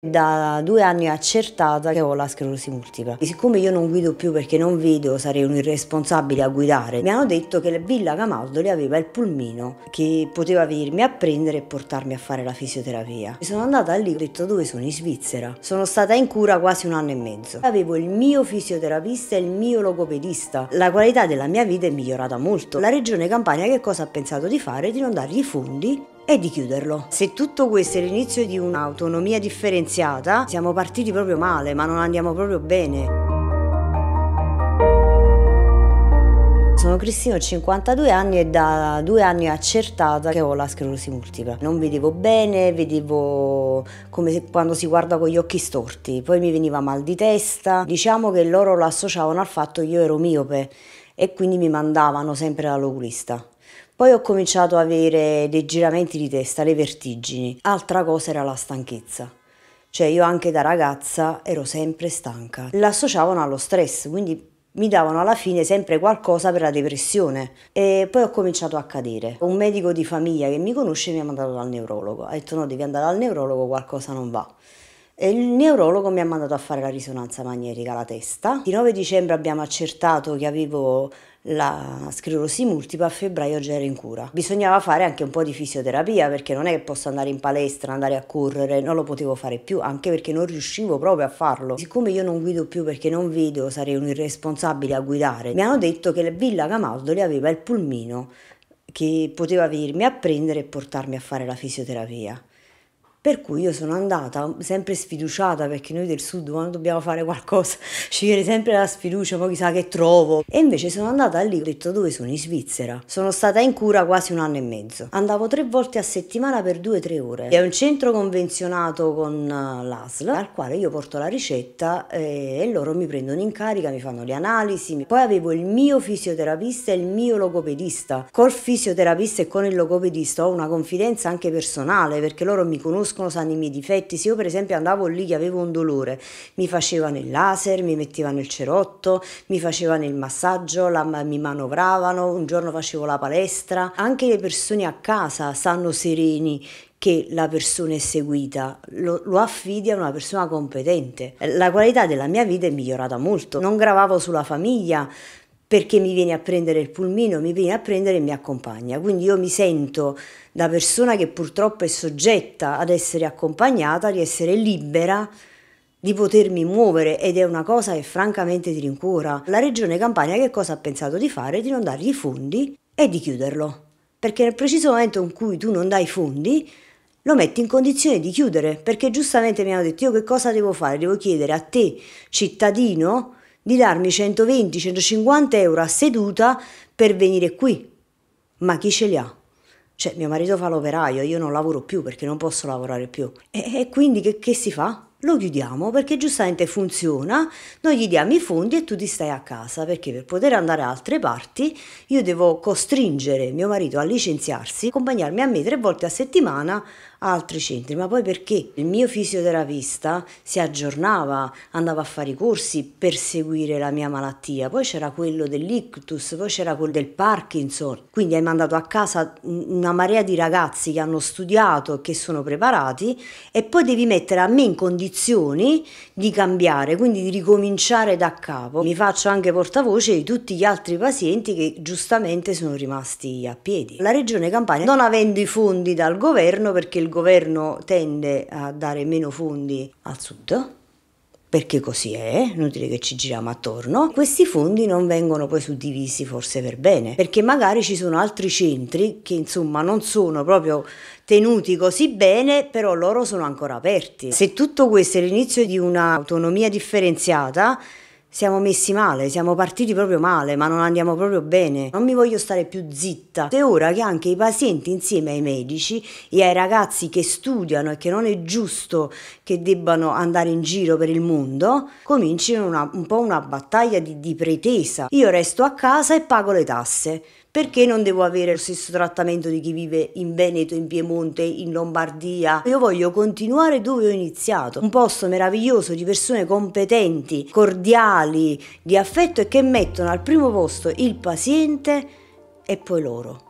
Da due anni è accertata che ho la sclerosi multipla. E siccome io non guido più perché non vedo, sarei un irresponsabile a guidare, mi hanno detto che la Villa Camaldoli aveva il pulmino che poteva venirmi a prendere e portarmi a fare la fisioterapia. Mi sono andata lì, ho detto dove sono? In Svizzera. Sono stata in cura quasi un anno e mezzo. Avevo il mio fisioterapista e il mio logopedista. La qualità della mia vita è migliorata molto. La regione Campania che cosa ha pensato di fare? Di non dargli fondi e di chiuderlo. Se tutto questo è l'inizio di un'autonomia differenziata, siamo partiti proprio male, ma non andiamo proprio bene. Sono Cristina, ho 52 anni e da due anni ho accertato che ho la sclerosi multipla. Non vedevo bene, vedevo come se, quando si guarda con gli occhi storti, poi mi veniva mal di testa. Diciamo che loro lo associavano al fatto che io ero miope e quindi mi mandavano sempre all'oculista. Poi ho cominciato ad avere dei giramenti di testa, le vertigini. Altra cosa era la stanchezza. Cioè io anche da ragazza ero sempre stanca. L'associavano allo stress, quindi mi davano alla fine sempre qualcosa per la depressione e poi ho cominciato a cadere. Un medico di famiglia che mi conosce mi ha mandato dal neurologo, ha detto no devi andare dal neurologo, qualcosa non va. E il neurologo mi ha mandato a fare la risonanza magnetica alla testa. Il 9 dicembre abbiamo accertato che avevo la sclerosi multipla, a febbraio già ero in cura. Bisognava fare anche un po' di fisioterapia perché non è che posso andare in palestra, andare a correre, non lo potevo fare più, anche perché non riuscivo proprio a farlo. Siccome io non guido più perché non vedo, sarei un irresponsabile a guidare, mi hanno detto che Villa Camaldoli aveva il pulmino che poteva venirmi a prendere e portarmi a fare la fisioterapia. Per cui io sono andata sempre sfiduciata perché noi del sud quando dobbiamo fare qualcosa ci viene sempre la sfiducia, poi chissà che trovo. E invece sono andata lì, ho detto dove sono? In Svizzera. Sono stata in cura quasi un anno e mezzo. Andavo tre volte a settimana per due o tre ore. È un centro convenzionato con eh, l'ASL al quale io porto la ricetta eh, e loro mi prendono in carica, mi fanno le analisi. Poi avevo il mio fisioterapista e il mio logopedista. Col fisioterapista e con il logopedista ho una confidenza anche personale perché loro mi conoscono conoscono sanno i miei difetti. Se io per esempio andavo lì che avevo un dolore, mi facevano il laser, mi mettevano il cerotto, mi facevano il massaggio, la, mi manovravano, un giorno facevo la palestra. Anche le persone a casa sanno sereni che la persona è seguita, lo, lo, affidi a una persona competente. La qualità della mia vita è migliorata molto, non gravavo sulla famiglia perché mi viene a prendere il pulmino, mi viene a prendere e mi accompagna. Quindi io mi sento da persona che purtroppo è soggetta ad essere accompagnata, di essere libera di potermi muovere ed è una cosa che francamente ti rincuora. La regione Campania che cosa ha pensato di fare? Di non dargli i fondi e di chiuderlo. Perché nel preciso momento in cui tu non dai i fondi, lo metti in condizione di chiudere, perché giustamente mi hanno detto io che cosa devo fare? Devo chiedere a te, cittadino, di darmi 120-150 euro a seduta per venire qui. Ma chi ce li ha? Cioè, mio marito fa l'operaio, io non lavoro più perché non posso lavorare più. E, e quindi che, che si fa? lo chiudiamo perché giustamente funziona, noi gli diamo i fondi e tu ti stai a casa perché per poter andare a altre parti io devo costringere mio marito a licenziarsi, accompagnarmi a me tre volte a settimana altri centri, ma poi perché il mio fisioterapista si aggiornava, andava a fare i corsi per seguire la mia malattia, poi c'era quello dell'ictus, poi c'era quello del Parkinson, quindi hai mandato a casa una marea di ragazzi che hanno studiato e che sono preparati e poi devi mettere a me in condizioni di cambiare, quindi di ricominciare da capo. Mi faccio anche portavoce di tutti gli altri pazienti che giustamente sono rimasti a piedi. La regione Campania non avendo i fondi dal governo perché il il governo tende a dare meno fondi al sud, perché così è, inutile che ci giriamo attorno, questi fondi non vengono poi suddivisi forse per bene, perché magari ci sono altri centri che insomma non sono proprio tenuti così bene, però loro sono ancora aperti. Se tutto questo è l'inizio di un'autonomia differenziata, siamo messi male, siamo partiti proprio male, ma non andiamo proprio bene. Non mi voglio stare più zitta. È ora che anche i pazienti insieme ai medici e ai ragazzi che studiano e che non è giusto che debbano andare in giro per il mondo, comincino una, un po' una battaglia di, di pretesa. Io resto a casa e pago le tasse perché non devo avere lo stesso trattamento di chi vive in Veneto, in Piemonte, in Lombardia? Io voglio continuare dove ho iniziato, un posto meraviglioso di persone competenti, cordiali, di affetto e che mettono al primo posto il paziente e poi loro.